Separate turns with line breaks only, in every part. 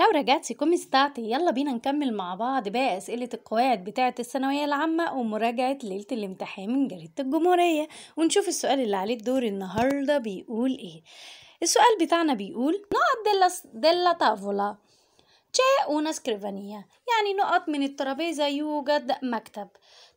Ciao راجاتي كومي ستاتي يلا بينا نكمل مع بعض بقى أسئلة القواعد بتاعة الثانوية العامة ومراجعة ليلة الامتحان من جريدة الجمهورية ونشوف السؤال اللي عليه الدور النهاردة بيقول إيه السؤال بتاعنا بيقول نقط ديلا ديلا تافولا جاء أونا سكريفانية يعني نقط من الترابيزة يوجد مكتب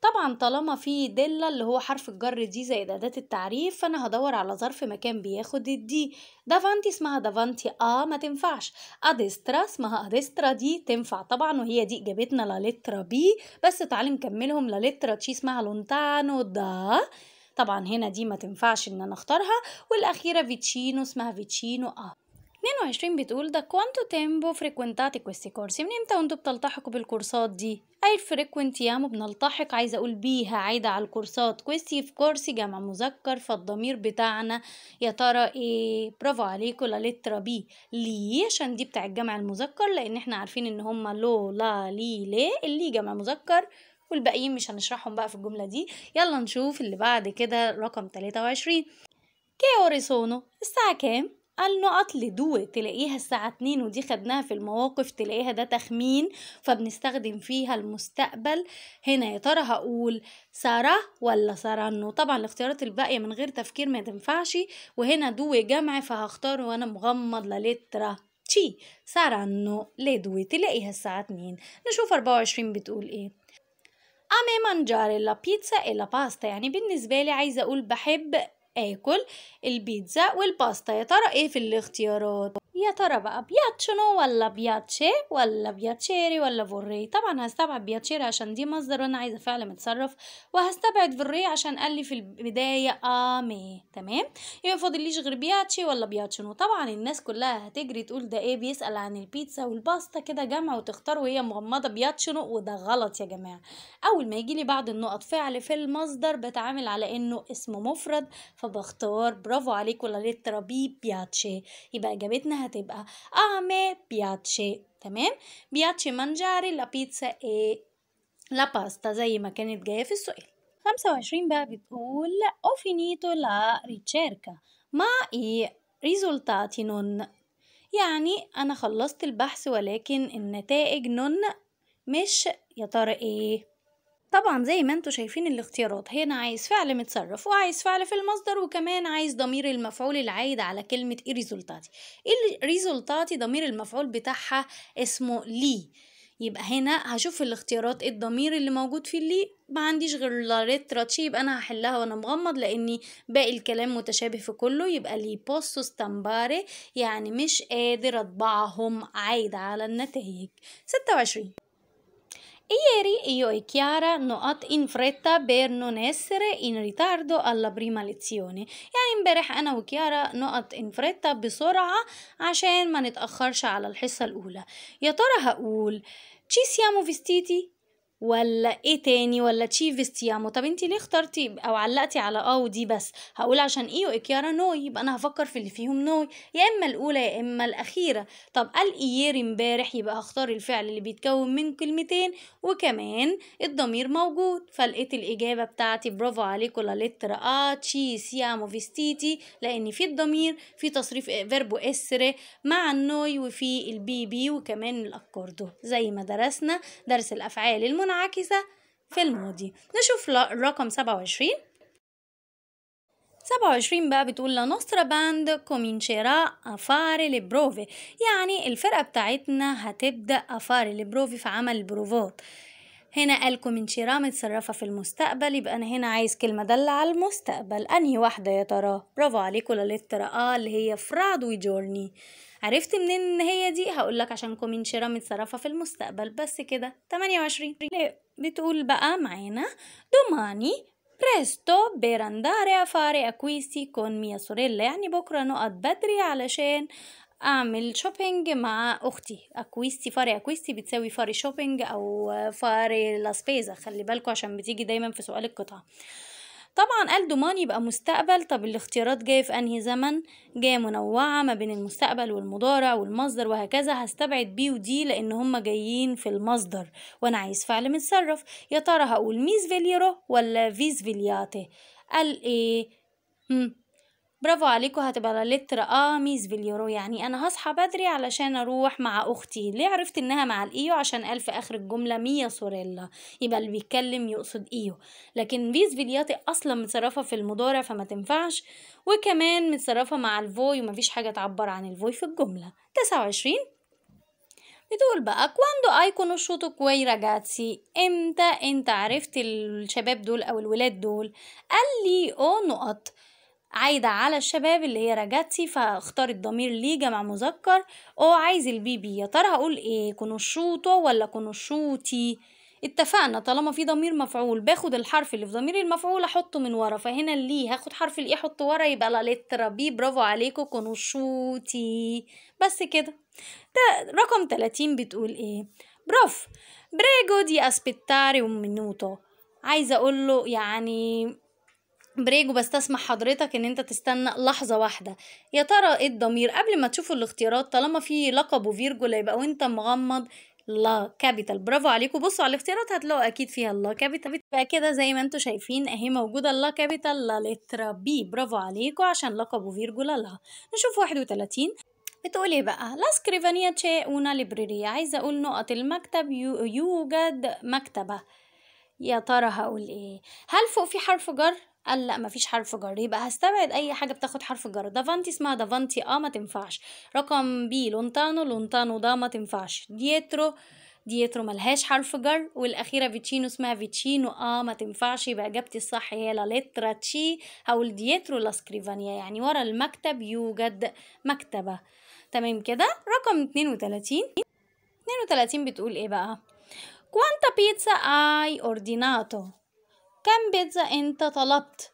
طبعا طالما في دلة اللي هو حرف الجر دي زي أداة التعريف فأنا هدور على ظرف مكان بياخد الدي دافانتي اسمها دافانتي آه ما تنفعش أديسترا اسمها أديسترا دي تنفع طبعا وهي دي إجابتنا لالترا بي بس تعالي نكملهم لالترا تشي اسمها لونتانو دا طبعا هنا دي ما تنفعش إن أنا أختارها والأخيرة فيتشينو اسمها فيتشينو آه 22 بتقول ده كوانتو تيمبو فريكوينتاتي كويستي كورسي من امتى وانتوا بتلتحقوا بالكورسات دي اي frequentiamo بنلتحق عايزه اقول بيها عايده على الكورسات كويستي في كورسي جمع مذكر فالضمير بتاعنا يا ترى ايه برافو عليكم لا لترا بي ليه عشان دي بتاع الجمع المذكر لان احنا عارفين ان هما لو لا لي لي اللي جمع مذكر والباقيين مش هنشرحهم بقى في الجملة دي يلا نشوف اللي بعد كده رقم 23 كي اوريسونو الساعة كام؟ النقط لدو تلاقيها الساعة اتنين ودي خدناها في المواقف تلاقيها ده تخمين فبنستخدم فيها المستقبل هنا يا ترى هقول سارة ولا سارانو طبعا الاختيارات الباقية من غير تفكير ما تنفعش وهنا دو جمع فهختار وانا مغمض للترا تشي سارانو لدو تلاقيها الساعة اتنين نشوف أربعة وعشرين بتقول ايه أمي mangiare لا بيتزا إلا باستا يعني بالنسبة لي عايزة أقول بحب آكل البيتزا والباستا يا ترى إيه في الاختيارات يا ترى بقى بياتشنو ولا بياتشي ولا بياتشيري ولا فوري طبعا هستبعد بياتشيري عشان دي مصدر وانا عايزه فعل متصرف وهستبعد فوري عشان قال لي في البدايه امي تمام يبقى فاضليش غير بياتشي ولا بياتشنو طبعا الناس كلها هتجري تقول ده ايه بيسال عن البيتزا والباستا كده جمع وتختار وهي مغمضه بياتشنو وده غلط يا جماعه اول ما يجي لي بعض النقط فعل في المصدر بتعامل على انه اسم مفرد فبختار برافو عليك ولا لترا بي بياتشي يبقى اجابتنا هتبقى أمي بياتشي تمام بياتشي مانجاري لابيتزا إيه لاباستا زي ما كانت جاية في السؤال خمسة وعشرين بقى بتقول أو فينيتو لا ريتشيركا ما إي ريزولتاتي نون يعني أنا خلصت البحث ولكن النتائج نون مش يا ترى إيه طبعا زي ما انتوا شايفين الاختيارات هنا عايز فعل متصرف وعايز فعل في المصدر وكمان عايز ضمير المفعول العايد على كلمة ايه ريزولتاتي ايه ريزولتاتي ضمير المفعول بتاعها اسمه لي يبقى هنا هشوف الاختيارات إيه الضمير اللي موجود في اللي ما عنديش غير لاريت راتشي يبقى انا هحلها وانا مغمض لاني باقي الكلام متشابه في كله يبقى لي بوستو ستامباري يعني مش قادر اطبعهم عايد على النتائج 26 E ieri io e Chiara noat in fretta per non essere in ritardo alla prima lezione E يعني e Chiara وكيارا نقط in fretta بسرعة عشان ما نتأخرش على الحصة الأولى يا ترى هقول ci siamo vestiti? ولا ايه تاني ولا تشي فيستيامو طب انت ليه اخترتي او علقتي على اه ودي بس هقول عشان ايه اكيارا نوي يبقى انا هفكر في اللي فيهم نوي يا اما الاولى يا اما الاخيره طب قال ايير امبارح يبقى هختار الفعل اللي بيتكون من كلمتين وكمان الضمير موجود فلقيت الاجابه بتاعتي برافو عليكم لا لتر ا تشي سيامو فيستيتي لان في الضمير في تصريف فيربو آه، اسر مع النوي وفي البي بي وكمان الاكوردو زي ما درسنا درس الافعال المنع منعكسة في الماضي نشوف رقم 27 27 بقى بتقول لا باند كومينشيرا أفاري لبروفي يعني الفرقة بتاعتنا هتبدأ أفاري لبروفي في عمل البروفات هنا قال كومينشيرا متصرفة في المستقبل يبقى أنا هنا عايز كلمة دالة على المستقبل أنهي واحدة يا ترى برافو عليكم آه اللي هي فرادوي جورني عرفت منين ان هي دي هقولك عشان كومين شيرا متصرفة في المستقبل بس كده 28 بتقول بقى معانا دوماني بريستو بيرانداري افاري اكويسي كون ميا سوريلا يعني بكرة نقعد بدري علشان اعمل شوبينج مع اختي اكويستي فاري اكويستي بتساوي فاري شوبينج او فاري لاسبيزا خلي بالكو عشان بتيجي دايما في سؤال القطعه طبعا قال دومان يبقى مستقبل طب الاختيارات جاية في أنهي زمن جاية منوعة ما بين المستقبل والمضارع والمصدر وهكذا هستبعد بي ودي لأن هما جايين في المصدر وأنا عايز فعل متصرف يا ترى هقول ميز فيليرو ولا فيز فيلياتي قال إيه؟ برافو عليكم هتبقى لتر ميز باليورو يعني انا هصحى بدري علشان اروح مع اختي ليه عرفت انها مع الايو عشان قال في اخر الجمله مية سوريلا يبقى اللي بيتكلم يقصد ايو لكن ميز فيلياتي اصلا متصرفه في المضارع فما تنفعش وكمان متصرفه مع الفوي ومفيش حاجه تعبر عن الفوي في الجمله 29 بتقول بقى كواندو اي شوتو كوي راجاتسي امتى انت عرفت الشباب دول او الولاد دول قال لي او نقط عايدة على الشباب اللي هي راجاتي فاختار الضمير ليه جمع مذكر او عايز البيبي يا ترى هقول ايه كنشوطه ولا كنشوتي اتفقنا طالما في ضمير مفعول باخد الحرف اللي في ضمير المفعول احطه من ورا فهنا اللي هاخد حرف الايه احطه ورا يبقى لا لتر بي برافو عليكم كنشوتي بس كده ده رقم 30 بتقول ايه برافو بريجو دي اسبيتاري ومينوتو عايزه اقول له يعني بريك وبستسمح حضرتك ان انت تستنى لحظة واحدة يا ترى ايه الضمير قبل ما تشوفوا الاختيارات طالما في لقب وفيرجو لا يبقى وانت مغمض لا كابيتال برافو عليكم بصوا على الاختيارات هتلاقوا اكيد فيها لا كابيتال بقى كده زي ما انتم شايفين اهي موجوده لا كابيتال لا لترا بي برافو عليكم عشان لقبوا فيرجو لها نشوف 31 بتقول ايه بقى لا سكريفانيا تشي اونا ليبريريا عايزه اقول نقط المكتب يوجد مكتبه يا ترى هقول ايه هل فوق في حرف جر قال لا مفيش حرف جر يبقى هستبعد اي حاجه بتاخد حرف جر دافانتي اسمها دافانتي اه ما تنفعش رقم بي لونتانو لونتانو ده ما تنفعش ديترو ديترو ملهاش حرف جر والاخيره فيتشينو اسمها فيتشينو اه ما تنفعش يبقى اجابتي الصح هي لا لترا تشي او الديترو لا سكريفانيا يعني ورا المكتب يوجد مكتبه تمام كده رقم 32 32 بتقول ايه بقى كوانتا بيتزا اي اورديناتو كم بيتزا انت طلبت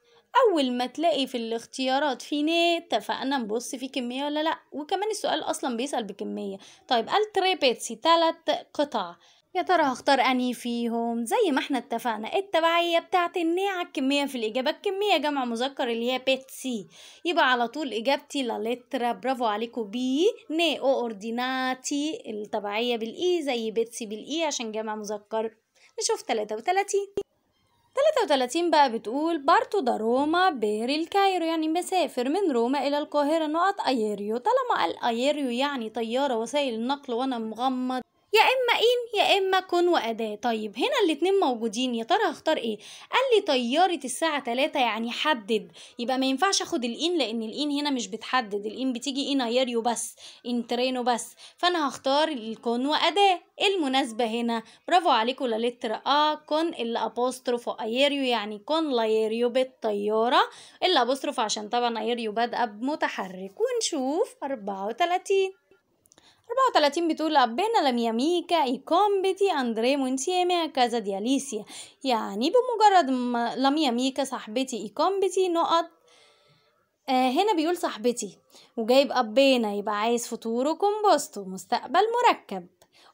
اول ما تلاقي في الاختيارات في نيه اتفقنا نبص في كميه ولا لا وكمان السؤال اصلا بيسال بكميه طيب قال تري بيتسي ثلاث قطع يا ترى هختار انهي فيهم زي ما احنا اتفقنا التبعية بتاعت النية على الكمية في الإجابة الكمية جمع مذكر اللي هي بيتسي يبقى على طول إجابتي لا لترا برافو عليكم بي ني او اورديناتي التبعية بالإي زي بيتسي بالإي عشان جمع مذكر نشوف 33 33 بقى بتقول بارتو دا روما بير الكايرو يعني مسافر من روما إلى القاهرة نقط أيريو طالما قال أيريو يعني طيارة وسائل النقل وأنا مغمض يا اما ان يا اما كن واداه طيب هنا الاتنين موجودين يا ترى هختار ايه قال لي طياره الساعه 3 يعني حدد يبقى ما ينفعش اخد الان لان الان هنا مش بتحدد الان بتيجي ان ايريو بس ان ترينو بس فانا هختار الكون واداه إيه المناسبه هنا برافو عليكم لا لتر ا كون الابوستروف ايريو يعني كون لايريو بالطياره الابوستروف عشان طبعا ايريو بادئه بمتحرك ونشوف 34 34 بتقول ابينا لم يميك اي كومبيتي andremo insieme كازا دي اليسيا يعني بمجرد ما لم يميك صاحبتي اي كومبيتي نقط آه هنا بيقول صاحبتي وجايب أبينا يبقى عايز فطور وكمبوست ومستقبل مركب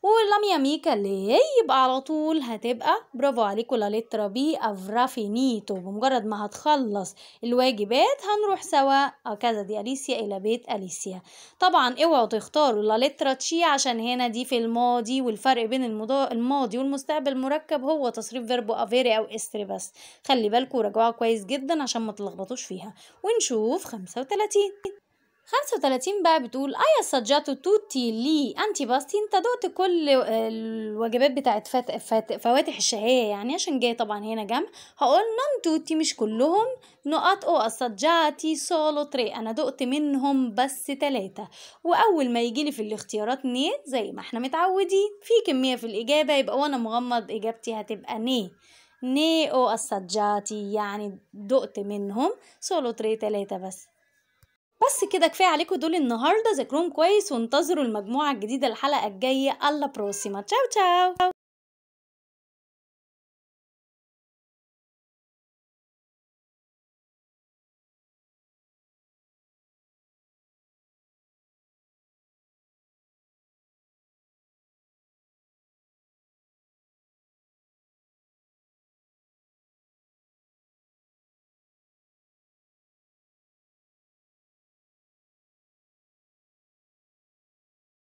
ولم يميك ليه يبقى على طول هتبقى برافو عليك ولا لترا بي افرافينيتو بمجرد ما هتخلص الواجبات هنروح سوا آه، كذا دي اليسيا الى بيت اليسيا طبعا اوعوا تختاروا لا لترا تشي عشان هنا دي في الماضي والفرق بين المضا... الماضي والمستقبل مركب هو تصريف فيربو افيري او استري بس خلي بالكم راجعوها كويس جدا عشان ما تلخبطوش فيها ونشوف 35 35 بقى بتقول اي آه assaggiato توتي لي انتي باستي انت دوت كل آه، الوجبات بتاعت فات... فات... فواتح الشهية يعني عشان جاي طبعا هنا جمع هقول نون نعم توتي مش كلهم نقط او assaggiati سولو تري انا دقت منهم بس تلاتة واول ما يجيلي في الاختيارات ني زي ما احنا متعودين في كمية في الاجابة يبقى وانا مغمض اجابتي هتبقى ني ني او assaggiati يعني دقت منهم سولو تري تلاتة بس بس كده كفايه عليكم دول النهارده ذاكروهم كويس وانتظروا المجموعه الجديده الحلقه الجايه الله بروسيما تشاو تشاو